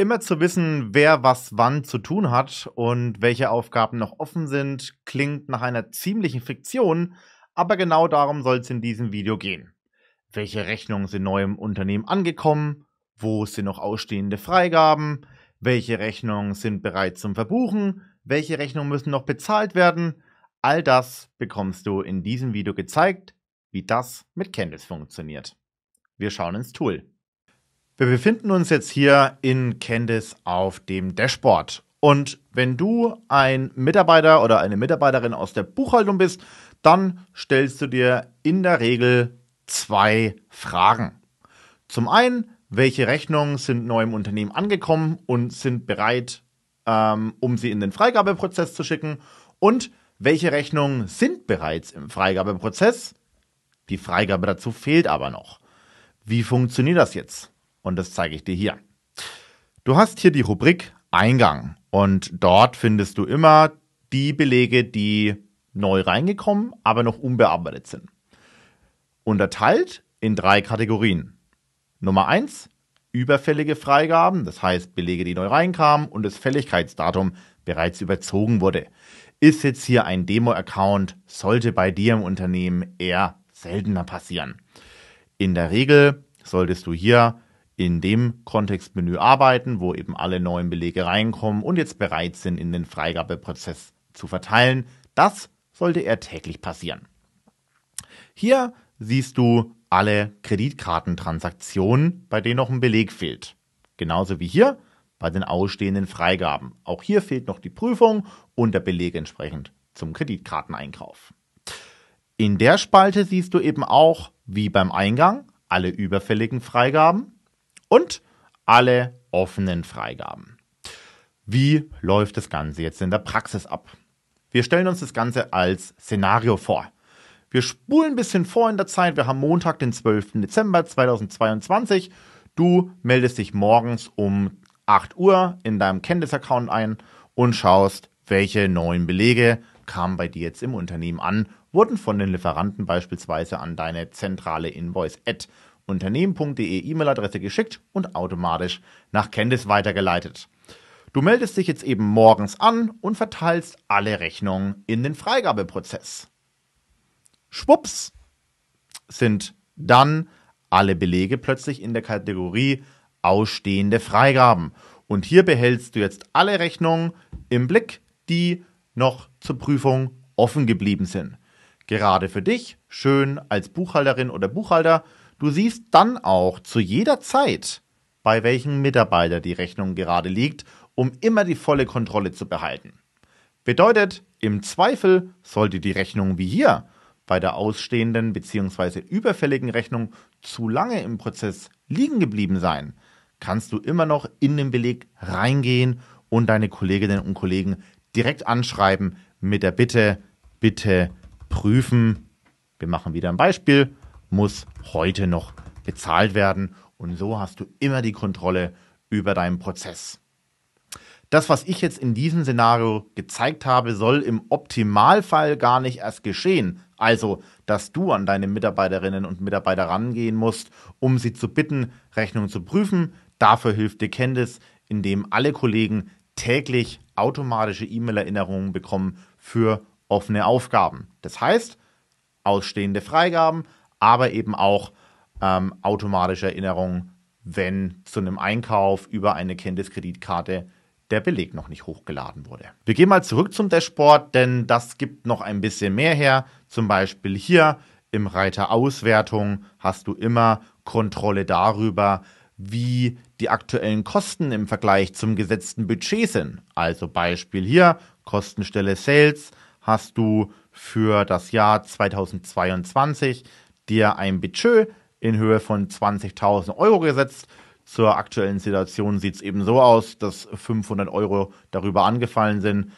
Immer zu wissen, wer was wann zu tun hat und welche Aufgaben noch offen sind, klingt nach einer ziemlichen Fiktion, aber genau darum soll es in diesem Video gehen. Welche Rechnungen sind neu im Unternehmen angekommen? Wo sind noch ausstehende Freigaben? Welche Rechnungen sind bereit zum Verbuchen? Welche Rechnungen müssen noch bezahlt werden? All das bekommst du in diesem Video gezeigt, wie das mit Candice funktioniert. Wir schauen ins Tool. Wir befinden uns jetzt hier in Candice auf dem Dashboard. Und wenn du ein Mitarbeiter oder eine Mitarbeiterin aus der Buchhaltung bist, dann stellst du dir in der Regel zwei Fragen. Zum einen, welche Rechnungen sind neu im Unternehmen angekommen und sind bereit, ähm, um sie in den Freigabeprozess zu schicken? Und welche Rechnungen sind bereits im Freigabeprozess? Die Freigabe dazu fehlt aber noch. Wie funktioniert das jetzt? und das zeige ich dir hier. Du hast hier die Rubrik Eingang und dort findest du immer die Belege, die neu reingekommen, aber noch unbearbeitet sind. Unterteilt in drei Kategorien. Nummer eins überfällige Freigaben, das heißt Belege, die neu reinkamen und das Fälligkeitsdatum bereits überzogen wurde. Ist jetzt hier ein Demo-Account, sollte bei dir im Unternehmen eher seltener passieren. In der Regel solltest du hier in dem Kontextmenü arbeiten, wo eben alle neuen Belege reinkommen und jetzt bereit sind, in den Freigabeprozess zu verteilen. Das sollte eher täglich passieren. Hier siehst du alle Kreditkartentransaktionen, bei denen noch ein Beleg fehlt. Genauso wie hier bei den ausstehenden Freigaben. Auch hier fehlt noch die Prüfung und der Beleg entsprechend zum Kreditkarteneinkauf. In der Spalte siehst du eben auch, wie beim Eingang, alle überfälligen Freigaben und alle offenen Freigaben. Wie läuft das Ganze jetzt in der Praxis ab? Wir stellen uns das Ganze als Szenario vor. Wir spulen ein bisschen vor in der Zeit. Wir haben Montag, den 12. Dezember 2022. Du meldest dich morgens um 8 Uhr in deinem Candice-Account ein und schaust, welche neuen Belege kamen bei dir jetzt im Unternehmen an, wurden von den Lieferanten beispielsweise an deine zentrale Invoice-Ad unternehmen.de E-Mail-Adresse geschickt und automatisch nach Candice weitergeleitet. Du meldest dich jetzt eben morgens an und verteilst alle Rechnungen in den Freigabeprozess. Schwupps sind dann alle Belege plötzlich in der Kategorie ausstehende Freigaben. Und hier behältst du jetzt alle Rechnungen im Blick, die noch zur Prüfung offen geblieben sind. Gerade für dich, schön als Buchhalterin oder Buchhalter, Du siehst dann auch zu jeder Zeit, bei welchem Mitarbeiter die Rechnung gerade liegt, um immer die volle Kontrolle zu behalten. Bedeutet, im Zweifel sollte die Rechnung wie hier bei der ausstehenden bzw. überfälligen Rechnung zu lange im Prozess liegen geblieben sein, kannst du immer noch in den Beleg reingehen und deine Kolleginnen und Kollegen direkt anschreiben mit der Bitte, bitte prüfen. Wir machen wieder ein Beispiel muss heute noch bezahlt werden. Und so hast du immer die Kontrolle über deinen Prozess. Das, was ich jetzt in diesem Szenario gezeigt habe, soll im Optimalfall gar nicht erst geschehen. Also, dass du an deine Mitarbeiterinnen und Mitarbeiter rangehen musst, um sie zu bitten, Rechnungen zu prüfen. Dafür hilft dir Candice, indem alle Kollegen täglich automatische E-Mail-Erinnerungen bekommen für offene Aufgaben. Das heißt, ausstehende Freigaben, aber eben auch ähm, automatische Erinnerungen, wenn zu einem Einkauf über eine Kindeskreditkarte der Beleg noch nicht hochgeladen wurde. Wir gehen mal zurück zum Dashboard, denn das gibt noch ein bisschen mehr her. Zum Beispiel hier im Reiter Auswertung hast du immer Kontrolle darüber, wie die aktuellen Kosten im Vergleich zum gesetzten Budget sind. Also Beispiel hier, Kostenstelle Sales hast du für das Jahr 2022 dir ein Budget in Höhe von 20.000 Euro gesetzt. Zur aktuellen Situation sieht es eben so aus, dass 500 Euro darüber angefallen sind,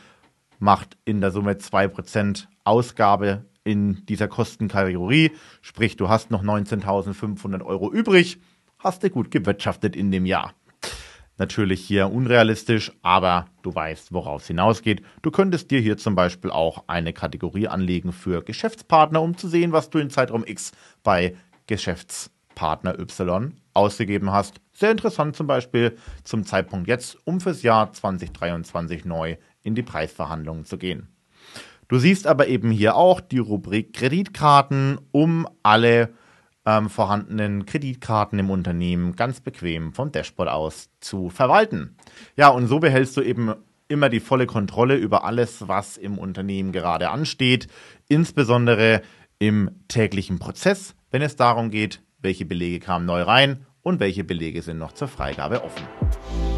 macht in der Summe 2% Ausgabe in dieser Kostenkategorie, sprich du hast noch 19.500 Euro übrig, hast du gut gewirtschaftet in dem Jahr. Natürlich hier unrealistisch, aber du weißt, worauf es hinausgeht. Du könntest dir hier zum Beispiel auch eine Kategorie anlegen für Geschäftspartner, um zu sehen, was du in Zeitraum X bei Geschäftspartner Y ausgegeben hast. Sehr interessant zum Beispiel zum Zeitpunkt jetzt, um fürs Jahr 2023 neu in die Preisverhandlungen zu gehen. Du siehst aber eben hier auch die Rubrik Kreditkarten, um alle ähm, vorhandenen Kreditkarten im Unternehmen ganz bequem vom Dashboard aus zu verwalten. Ja, und so behältst du eben immer die volle Kontrolle über alles, was im Unternehmen gerade ansteht, insbesondere im täglichen Prozess, wenn es darum geht, welche Belege kamen neu rein und welche Belege sind noch zur Freigabe offen.